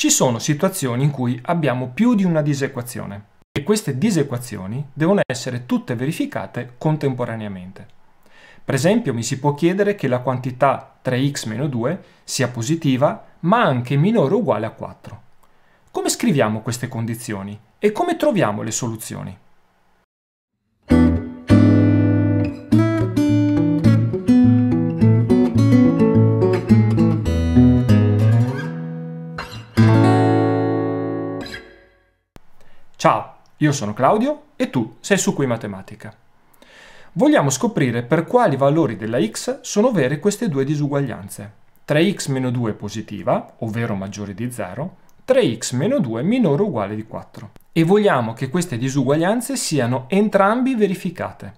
ci sono situazioni in cui abbiamo più di una disequazione e queste disequazioni devono essere tutte verificate contemporaneamente. Per esempio mi si può chiedere che la quantità 3x-2 sia positiva ma anche minore o uguale a 4. Come scriviamo queste condizioni e come troviamo le soluzioni? Ciao, io sono Claudio e tu sei su Qui Matematica. Vogliamo scoprire per quali valori della x sono vere queste due disuguaglianze. 3x-2 è positiva, ovvero maggiore di 0, 3x-2 è minore o uguale di 4. E vogliamo che queste disuguaglianze siano entrambi verificate.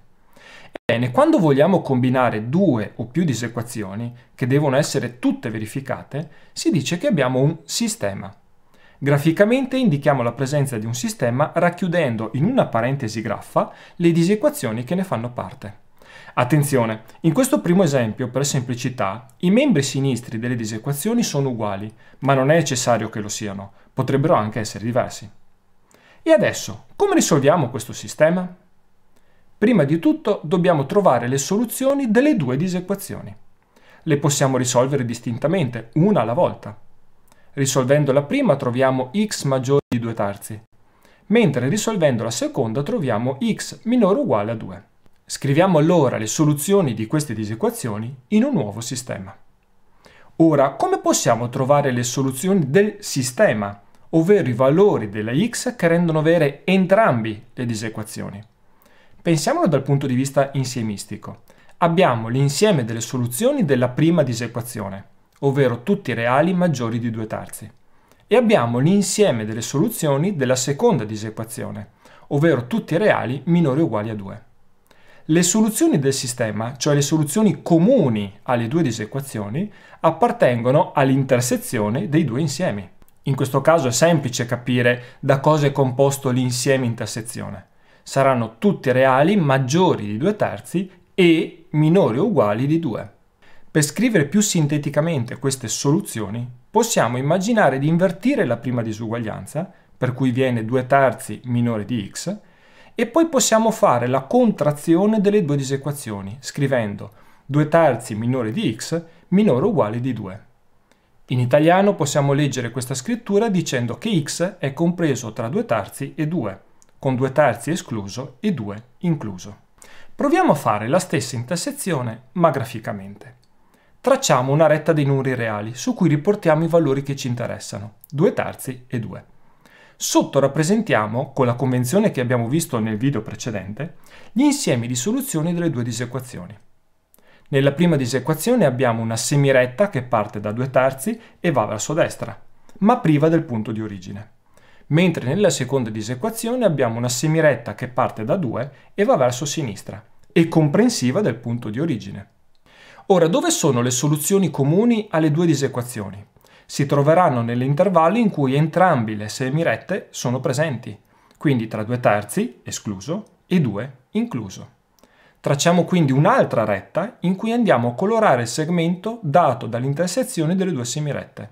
Ebbene, quando vogliamo combinare due o più disequazioni, che devono essere tutte verificate, si dice che abbiamo un sistema. Graficamente indichiamo la presenza di un sistema racchiudendo in una parentesi graffa le disequazioni che ne fanno parte. Attenzione, in questo primo esempio, per semplicità, i membri sinistri delle disequazioni sono uguali, ma non è necessario che lo siano, potrebbero anche essere diversi. E adesso, come risolviamo questo sistema? Prima di tutto dobbiamo trovare le soluzioni delle due disequazioni. Le possiamo risolvere distintamente, una alla volta. Risolvendo la prima troviamo x maggiore di 2 terzi, mentre risolvendo la seconda troviamo x minore o uguale a 2. Scriviamo allora le soluzioni di queste disequazioni in un nuovo sistema. Ora, come possiamo trovare le soluzioni del sistema, ovvero i valori della x che rendono vere entrambi le disequazioni? Pensiamolo dal punto di vista insiemistico. Abbiamo l'insieme delle soluzioni della prima disequazione, ovvero tutti i reali maggiori di due terzi. E abbiamo l'insieme delle soluzioni della seconda disequazione, ovvero tutti i reali minori o uguali a 2. Le soluzioni del sistema, cioè le soluzioni comuni alle due disequazioni, appartengono all'intersezione dei due insiemi. In questo caso è semplice capire da cosa è composto l'insieme intersezione. Saranno tutti reali maggiori di due terzi e minori o uguali di 2. Per scrivere più sinteticamente queste soluzioni, possiamo immaginare di invertire la prima disuguaglianza, per cui viene 2 terzi minore di x, e poi possiamo fare la contrazione delle due disequazioni, scrivendo 2 terzi minore di x minore o uguale di 2. In italiano possiamo leggere questa scrittura dicendo che x è compreso tra 2 terzi e 2, con 2 terzi escluso e 2 incluso. Proviamo a fare la stessa intersezione ma graficamente. Tracciamo una retta dei numeri reali su cui riportiamo i valori che ci interessano, 2 terzi e 2. Sotto rappresentiamo, con la convenzione che abbiamo visto nel video precedente, gli insiemi di soluzioni delle due disequazioni. Nella prima disequazione abbiamo una semiretta che parte da 2 terzi e va verso destra, ma priva del punto di origine. Mentre nella seconda disequazione abbiamo una semiretta che parte da 2 e va verso sinistra, e comprensiva del punto di origine. Ora, dove sono le soluzioni comuni alle due disequazioni? Si troveranno nell'intervallo in cui entrambi le semirette sono presenti, quindi tra 2 terzi, escluso, e 2 incluso. Tracciamo quindi un'altra retta in cui andiamo a colorare il segmento dato dall'intersezione delle due semirette.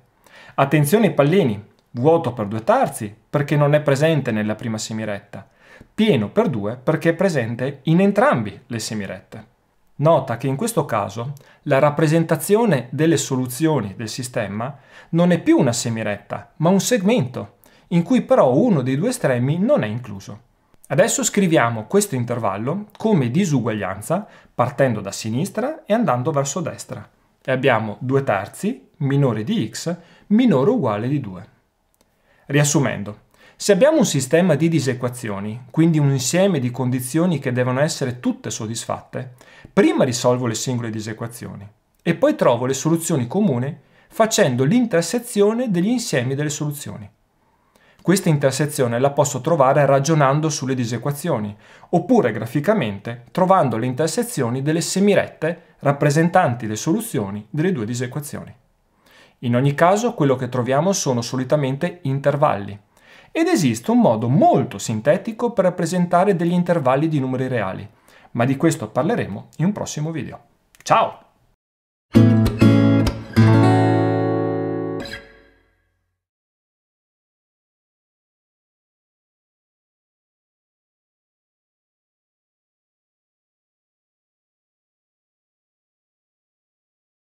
Attenzione ai pallini, vuoto per due terzi perché non è presente nella prima semiretta, pieno per due perché è presente in entrambi le semirette. Nota che in questo caso la rappresentazione delle soluzioni del sistema non è più una semiretta, ma un segmento, in cui però uno dei due estremi non è incluso. Adesso scriviamo questo intervallo come disuguaglianza partendo da sinistra e andando verso destra. E abbiamo 2 terzi minore di x minore o uguale di 2. Riassumendo, se abbiamo un sistema di disequazioni, quindi un insieme di condizioni che devono essere tutte soddisfatte, prima risolvo le singole disequazioni e poi trovo le soluzioni comuni facendo l'intersezione degli insiemi delle soluzioni. Questa intersezione la posso trovare ragionando sulle disequazioni, oppure graficamente trovando le intersezioni delle semirette rappresentanti le soluzioni delle due disequazioni. In ogni caso, quello che troviamo sono solitamente intervalli, ed esiste un modo molto sintetico per rappresentare degli intervalli di numeri reali, ma di questo parleremo in un prossimo video. Ciao!